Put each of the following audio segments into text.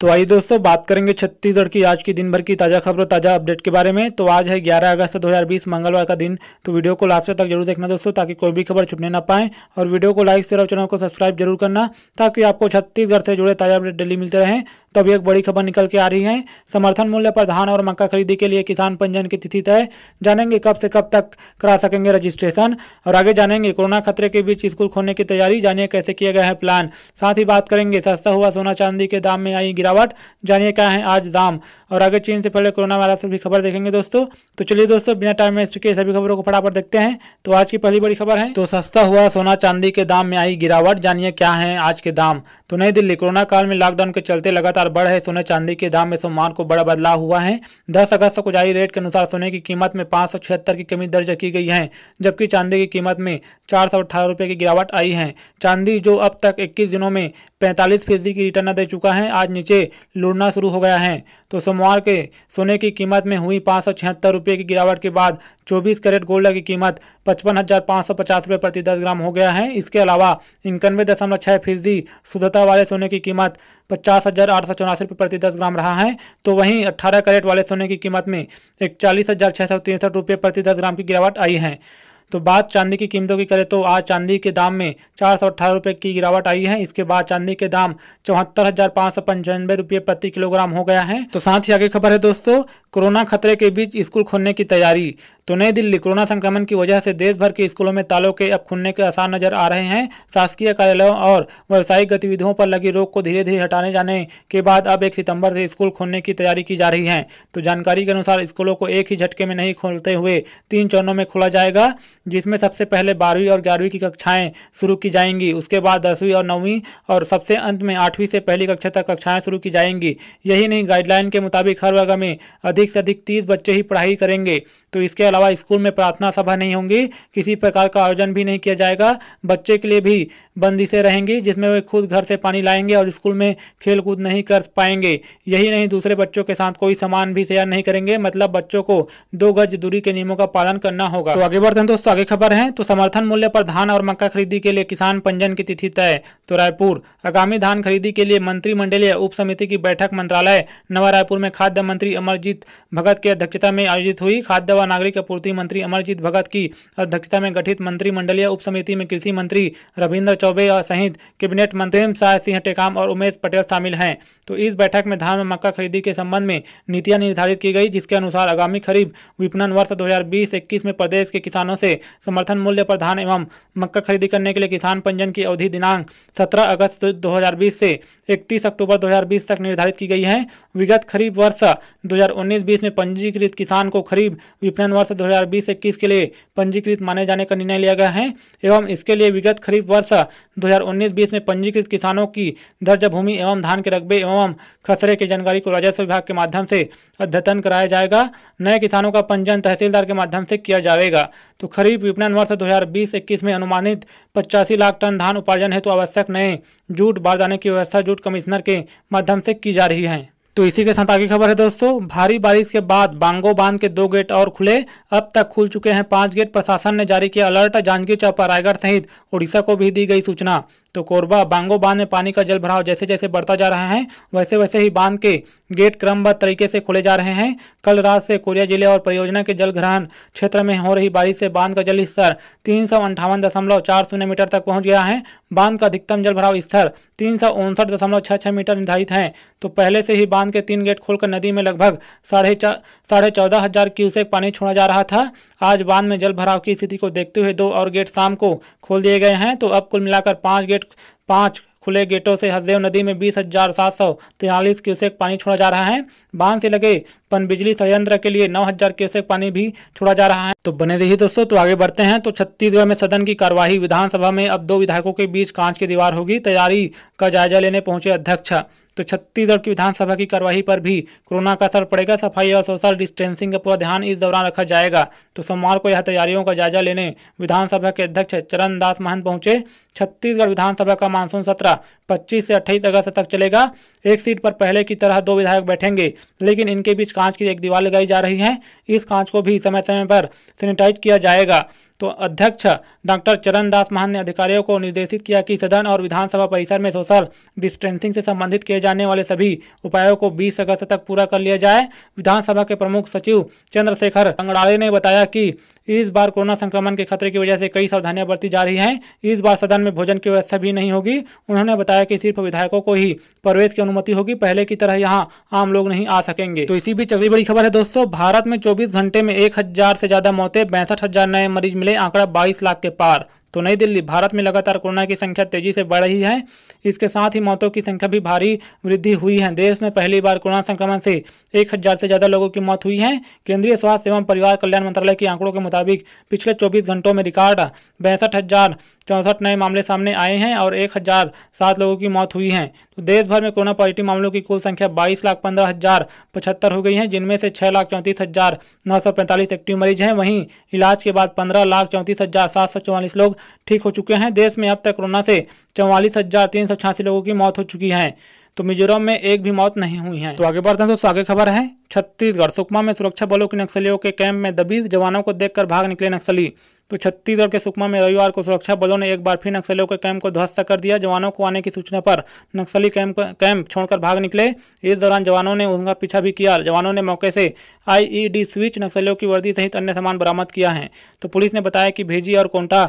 तो आइए दोस्तों बात करेंगे छत्तीसगढ़ की आज के दिन भर की ताज़ा खबरों ताज़ा अपडेट के बारे में तो आज है 11 अगस्त 2020 मंगलवार का दिन तो वीडियो को लास्ट तक जरूर देखना दोस्तों ताकि कोई भी खबर छुटने ना पाए और वीडियो को लाइक शेयर और चैनल को सब्सक्राइब जरूर करना ताकि आपको छत्तीसगढ़ से जुड़े ताज़ा अपडेट डेली मिलते रहें तो अभी एक बड़ी खबर निकल के आ रही है समर्थन मूल्य पर धान और मक्का खरीदी के लिए किसान पंजीयन की तिथि तय जानेंगे कब से कब तक करा सकेंगे रजिस्ट्रेशन और आगे जानेंगे कोरोना खतरे के बीच स्कूल खोलने की तैयारी जानिए कैसे किया गया है प्लान साथ ही बात करेंगे सस्ता हुआ सोना चांदी के दाम में आई गिरावट जानिए क्या है आज दाम और आगे चीन से पहले कोरोना वायरस पर भी खबर देखेंगे दोस्तों तो चलिए दोस्तों बिना टाइम वेस्ट के सभी खबरों को फटाफट देखते हैं तो आज की पहली बड़ी खबर है तो सस्ता हुआ सोना चांदी के दाम में आई गिरावट जानिए क्या है आज के दाम तो नई दिल्ली कोरोना काल में लॉकडाउन के चलते लगातार अनुसार बढ़ है सोने चांदी के दाम में सोमवार को बड़ा बदलाव हुआ है दस अगस्त को जारी रेट के अनुसार सोने की कीमत में पाँच की कमी दर्ज की गई है जबकि चांदी की कीमत में चार सौ की गिरावट आई है चांदी जो अब तक इक्कीस दिनों में पैंतालीस फीसदी की रिटर्न दे चुका है आज नीचे लुढ़ना शुरू हो गया है तो सोमवार के सोने की कीमत में हुई पाँच सौ छिहत्तर रुपये की गिरावट के बाद 24 कैरेट गोल्ड की कीमत पचपन हज़ार पाँच सौ पचास रुपये प्रति दस ग्राम हो गया है इसके अलावा इक्यानवे दशमलव छः फीसदी शुद्धता वाले सोने की कीमत पचास हज़ार आठ सौ चौरासी रुपये प्रति दस ग्राम रहा है तो वहीं अट्ठारह कैरेट वाले सोने की कीमत में इकचालीस हज़ार छः सौ तिरसठ रुपये प्रति दस ग्राम की गिरावट आई है तो बात चांदी की कीमतों की करें तो आज चांदी के दाम में चार सौ अट्ठारह रुपये की गिरावट आई है इसके बाद चांदी के दाम चौहत्तर हज़ार पाँच सौ पंचानवे रुपये प्रति किलोग्राम हो गया है तो साथ ही आगे खबर है दोस्तों कोरोना खतरे के बीच स्कूल खोलने की तैयारी तो नई दिल्ली कोरोना संक्रमण की वजह से देश भर के स्कूलों में तालों के अब खुलने के आसार नजर आ रहे हैं शासकीय कार्यालयों और व्यावसायिक गतिविधियों पर लगी रोक को धीरे धीरे हटाने जाने के बाद अब एक सितंबर से स्कूल खोलने की तैयारी की जा रही है तो जानकारी के अनुसार स्कूलों को एक ही झटके में नहीं खोलते हुए तीन चरणों में खोला जाएगा जिसमें सबसे पहले बारहवीं और ग्यारहवीं की कक्षाएँ शुरू की जाएंगी उसके बाद दसवीं और नौवीं और सबसे अंत में आठवीं से पहली कक्षा तक कक्षाएँ शुरू की जाएंगी यही नहीं गाइडलाइन के मुताबिक हर वर्ग में अधिक से अधिक तीस बच्चे ही पढ़ाई करेंगे तो इसके अलावा स्कूल में प्रार्थना सभा नहीं होंगी किसी प्रकार का आयोजन भी नहीं किया जाएगा बच्चे के लिए भी बंदिशें रहेंगी जिसमें वे खुद घर से पानी लाएंगे और स्कूल में खेल कूद नहीं कर पाएंगे यही नहीं दूसरे बच्चों के साथ कोई सामान भी शेयर नहीं करेंगे मतलब बच्चों को दो गज दूरी के नियमों का पालन करना होगा तो आगे बढ़ते हैं दोस्तों आगे खबर है तो समर्थन मूल्य पर धान और मक्का खरीदी के लिए किसान पंजन की तिथि तय तो रायपुर आगामी धान खरीदी के लिए मंत्रिमंडलीय उप समिति की बैठक मंत्रालय नवा रायपुर में खाद्य मंत्री अमरजीत भगत की अध्यक्षता में आयोजित हुई खाद्य व नागरिक आपूर्ति मंत्री अमरजीत भगत की अध्यक्षता में गठित मंत्रिमंडलीय उप समिति में कृषि मंत्री रविन्द्र चौबे सहित कैबिनेट मंत्री शाह सिंह टेकाम और उमेश पटेल शामिल हैं तो इस बैठक में धान और मक्का खरीदी के संबंध में नीतियाँ निर्धारित की गई जिसके अनुसार आगामी खरीफ विपणन वर्ष दो हजार में प्रदेश के किसानों से समर्थन मूल्य पर धान एवं मक्का खरीदी करने के लिए किसान पंजीयन की अवधि दिनांक 17 अगस्त 2020 से 31 अक्टूबर 2020 तक निर्धारित की गई है विगत खरीफ वर्ष 2019-20 में पंजीकृत किसान को खरीफ विपणन वर्ष 2020-21 के लिए पंजीकृत माने जाने का निर्णय लिया गया है एवं इसके लिए विगत खरीफ वर्ष 2019-20 में पंजीकृत किसानों की दर्ज भूमि एवं धान के रकबे एवं खसरे की जानकारी को राजस्व विभाग के माध्यम से अद्यतन कराया जाएगा नए किसानों का पंजीयन तहसीलदार के माध्यम से किया जाएगा तो खरीफ विपणन वर्ष 2020-21 में अनुमानित पचासी लाख टन धान उपार्जन हेतु तो आवश्यक नए जूट बारदाने की व्यवस्था जूट कमिश्नर के माध्यम से की जा रही है तो इसी के साथ आगे खबर है दोस्तों भारी बारिश के बाद बांगो बांध के दो गेट और खुले अब तक खुल चुके हैं पांच गेट प्रशासन ने जारी किया अलर्ट जांजगीर चौपा रायगढ़ सहित उड़ीसा को भी दी गई सूचना तो कोरबा बांगो बांध में पानी का जल भराव जैसे जैसे बढ़ता जा रहा है वैसे वैसे ही बांध के गेट क्रमबद्ध तरीके से खोले जा रहे हैं कल रात से कोरिया जिले और परियोजना के जल ग्रहण क्षेत्र में हो रही बारिश से बांध का जल स्तर तीन सौ अंठावन दशमलव चार शून्य मीटर तक पहुंच गया है बांध का अधिकतम जल भराव स्तर तीन सौ उनसठ दशमलव छः छः मीटर निर्धारित है तो पहले से ही बांध के तीन गेट खोलकर नदी में लगभग साढ़े चार साढ़े चौदह हजार क्यूसेक पानी छोड़ा जा रहा था आज बांध में जल भराव की स्थिति को देखते हुए दो और गेट शाम को खोल दिए गए हैं तो अब कुल मिलाकर पाँच गेट गेट पाँच खुले गेटों से हसदेव नदी में बीस हजार सात सौ तिरालीस क्यूसेक पानी छोड़ा जा रहा है बांध से लगे पनबिजली संयंत्र के लिए नौ हजार क्यूसेक पानी भी छोड़ा जा रहा है तो बने रही दोस्तों तो आगे बढ़ते हैं तो छत्तीसगढ़ में सदन की कार्यवाही विधानसभा में अब दो विधायकों के बीच कांच की दीवार होगी तैयारी का जायजा लेने पहुंचे अध्यक्ष तो छत्तीसगढ़ की विधानसभा की कार्यवाही पर भी कोरोना का असर पड़ेगा सफाई और सोशल डिस्टेंसिंग का पूरा ध्यान इस दौरान रखा जाएगा तो सोमवार को यह तैयारियों का जायजा लेने विधानसभा के अध्यक्ष चरण दास महंत पहुंचे छत्तीसगढ़ विधानसभा का मानसून सत्र 25 से 28 अगस्त तक चलेगा एक सीट पर पहले की तरह दो विधायक बैठेंगे लेकिन इनके बीच कांच की एक दीवार लगाई जा रही है इस कांच को भी समय समय पर सैनिटाइज किया जाएगा तो अध्यक्ष डॉक्टर चरणदास महान ने अधिकारियों को निर्देशित किया कि सदन और विधानसभा परिसर में सोशल डिस्टेंसिंग से संबंधित किए जाने वाले सभी उपायों को 20 अगस्त तक पूरा कर लिया जाए विधानसभा के प्रमुख सचिव चंद्रशेखर अंगड़ाड़े ने बताया कि इस बार कोरोना संक्रमण के खतरे की वजह से कई सावधानियां बरती जा रही हैं इस बार सदन में भोजन की व्यवस्था भी नहीं होगी उन्होंने बताया कि सिर्फ विधायकों को ही प्रवेश की अनुमति होगी पहले की तरह यहाँ आम लोग नहीं आ सकेंगे तो इसी बीच अगली बड़ी खबर है दोस्तों भारत में चौबीस घंटे में एक से ज्यादा मौतें पैंसठ नए मरीज मिले आंकड़ा बाईस लाख के पार तो नई दिल्ली भारत में लगातार कोरोना की संख्या तेजी से बढ़ रही है इसके साथ ही मौतों की संख्या भी भारी वृद्धि हुई है देश में पहली बार कोरोना संक्रमण से एक हज़ार से ज़्यादा लोगों की मौत हुई है केंद्रीय स्वास्थ्य एवं परिवार कल्याण मंत्रालय के आंकड़ों के मुताबिक पिछले चौबीस घंटों में रिकॉर्ड बैंसठ हज़ार चौंसठ नए मामले सामने आए हैं और एक हज़ार सात लोगों की मौत हुई है तो देश भर में कोरोना पॉजिटिव मामलों की कुल संख्या बाईस लाख पंद्रह हज़ार पचहत्तर हो गई है जिनमें से छः लाख चौंतीस हज़ार नौ सौ पैंतालीस एक्टिव मरीज हैं वहीं इलाज के बाद पंद्रह लाख चौंतीस हज़ार सात सौ चौवालीस लोग ठीक हो चुके हैं देश में अब तक कोरोना से चौवालीस हज़ार तीन सौ छियासी लोगों की मौत हो चुकी है तो मिजोरम में एक भी मौत नहीं हुई है तो आगे बढ़ते हैं दोस्तों आगे खबर है छत्तीसगढ़ सुकमा में सुरक्षा बलों के नक्सलियों के कैंप में दबीज जवानों को देखकर भाग निकले नक्सली तो छत्तीसगढ़ के सुकमा में रविवार को सुरक्षा बलों ने एक बार फिर नक्सलियों के कैंप को ध्वस्त कर दिया जवानों को आने की सूचना पर नक्सली कैंप कैंप छोड़कर भाग निकले इस दौरान जवानों ने उनका पीछा भी किया जवानों ने मौके से आईईडी स्विच नक्सलियों की वर्दी सहित अन्य सामान बरामद किया है तो पुलिस ने बताया कि भेजी और कोंटा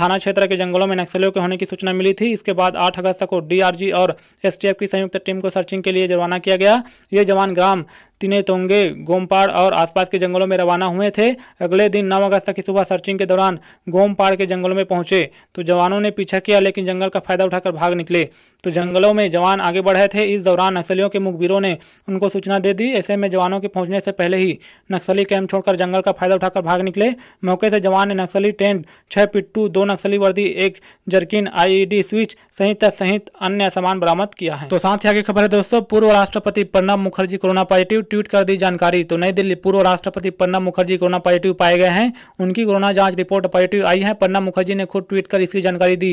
थाना क्षेत्र के जंगलों में नक्सलियों के होने की सूचना मिली थी इसके बाद आठ अगस्त को डी और एस की संयुक्त टीम को सर्चिंग के लिए रवाना किया गया ये जवान ग्राम तीनों तोंगे गोमपाड़ और आसपास के जंगलों में रवाना हुए थे अगले दिन नौ अगस्त की सुबह सर्चिंग के दौरान गोमपाड़ के जंगलों में पहुंचे तो जवानों ने पीछा किया लेकिन जंगल का फायदा उठाकर भाग निकले तो जंगलों में जवान आगे बढ़ रहे थे इस दौरान नक्सलियों के मुखबिरों ने उनको सूचना दे दी ऐसे में जवानों के पहुंचने से पहले ही नक्सली कैंप छोड़कर जंगल का फायदा उठाकर भाग निकले मौके से जवान ने नक्सली टेंट छह पिट्टू दो नक्सली वर्दी एक जर्किन आईईडी स्विच सहित सहित अन्य सामान बरामद किया है तो साथ ही आगे खबर है दोस्तों पूर्व राष्ट्रपति Pranab Mukherjee corona positive tweet कर दी जानकारी तो नई दिल्ली पूर्व राष्ट्रपति प्रणब मुखर्जी कोरोना पॉजिटिव पाए गए हैं उनकी कोरोना जांच रिपोर्ट पॉजिटिव आई है प्रणब मुखर्जी ने खुद ट्वीट कर इसकी जानकारी दी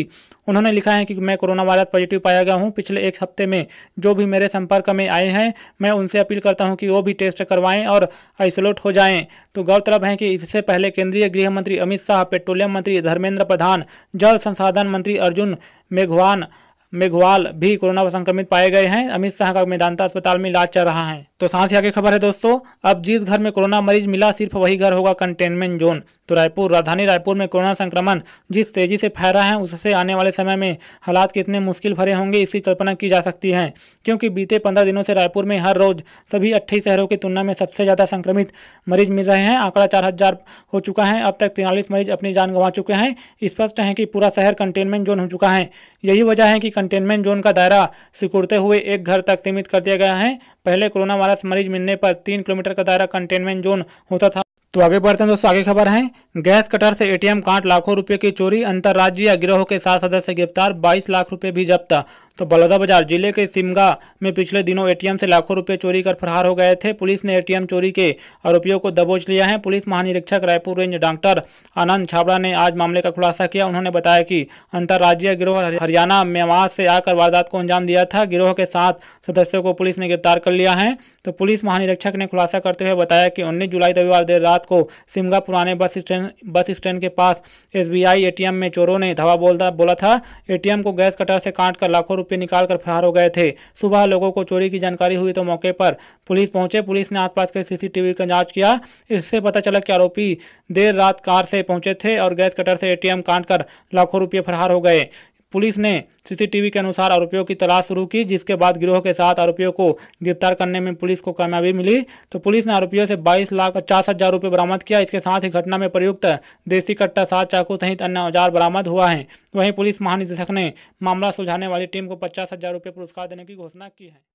उन्होंने लिखा है कि मैं कोरोना वायरस पॉजिटिव पाया गया हूँ पिछले एक हफ्ते में जो भी मेरे संपर्क में आए हैं मैं उनसे अपील करता हूँ कि वो भी टेस्ट करवाएं और आइसोलेट हो जाए तो गौरतलब है कि इससे पहले केंद्रीय गृह मंत्री अमित शाह पेट्रोलियम मंत्री धर्मेंद्र प्रधान जल संसाधन मंत्री अर्जुन मेघवान मेघवाल भी कोरोना संक्रमित पाए गए हैं अमित शाह का मेदांता अस्पताल में इलाज चल रहा है तो साथ ही आगे खबर है दोस्तों अब जिस घर में कोरोना मरीज मिला सिर्फ वही घर होगा कंटेनमेंट जोन तो रायपुर राजधानी रायपुर में कोरोना संक्रमण जिस तेजी से फैल रहा है उससे आने वाले समय में हालात कितने मुश्किल भरे होंगे इसकी कल्पना की जा सकती है क्योंकि बीते पंद्रह दिनों से रायपुर में हर रोज सभी अट्ठाईस शहरों की तुलना में सबसे ज़्यादा संक्रमित मरीज मिल रहे हैं आंकड़ा चार हो चुका है अब तक तिरालीस मरीज अपनी जान गंवा चुके हैं स्पष्ट है कि पूरा शहर कंटेनमेंट जोन हो चुका है यही वजह है कि कंटेनमेंट जोन का दायरा सिकुड़ते हुए एक घर तक सीमित कर दिया गया है पहले कोरोना वायरस मरीज मिलने पर तीन किलोमीटर का दायरा कंटेनमेंट जोन होता था तो आगे बढ़ते हैं दोस्तों आगे खबर है गैस कटर से एटीएम कार्ड लाखों रुपए की चोरी अंतर्राज्यीय गिरोह के सात सदस्य गिरफ्तार 22 लाख रुपए भी जब्त तो बलौदाबाजार जिले के सिमगा में पिछले दिनों एटीएम से लाखों रुपए चोरी कर फरार हो गए थे पुलिस ने एटीएम चोरी के आरोपियों को दबोच लिया है पुलिस महानिरीक्षक रायपुर रेंज डॉक्टर आनंद छाबड़ा ने आज मामले का खुलासा किया उन्होंने बताया कि अंतर्राज्यीय गिरोह हरियाणा म्यांमार से आकर वारदात को अंजाम दिया था गिरोह के सात सदस्यों को पुलिस ने गिरफ्तार कर लिया है तो पुलिस महानिरीक्षक ने खुलासा करते हुए बताया कि उन्नीस जुलाई रविवार देर रात को सिमगा पुराने bus stand stand bus stand के पास एसबीआई एटीएम में चोरों ने धावा बोलता बोला था एटीएम को गैस कटर से काट कर लाखों रुपये निकाल कर फरार हो गए थे सुबह लोगों को चोरी की जानकारी हुई तो मौके पर पुलिस पहुंचे पुलिस ने आसपास के सीसीटीवी का जांच किया इससे पता चला कि आरोपी देर रात कार से पहुंचे थे और गैस कटर से एटीएम काट कर लाखों रुपये फरार हो गए पुलिस ने सीसीटीवी के अनुसार आरोपियों की तलाश शुरू की जिसके बाद गिरोह के साथ आरोपियों को गिरफ्तार करने में पुलिस को कामयाबी मिली तो पुलिस ने आरोपियों से 22 लाख पचास हजार रुपये बरामद किया इसके साथ ही घटना में प्रयुक्त देसी कट्टा सात चाकू सहित अन्य औजार बरामद हुआ है वहीं पुलिस महानिदेशक ने मामला सुलझाने वाली टीम को पचास हजार रुपये पुरस्कार देने की घोषणा की है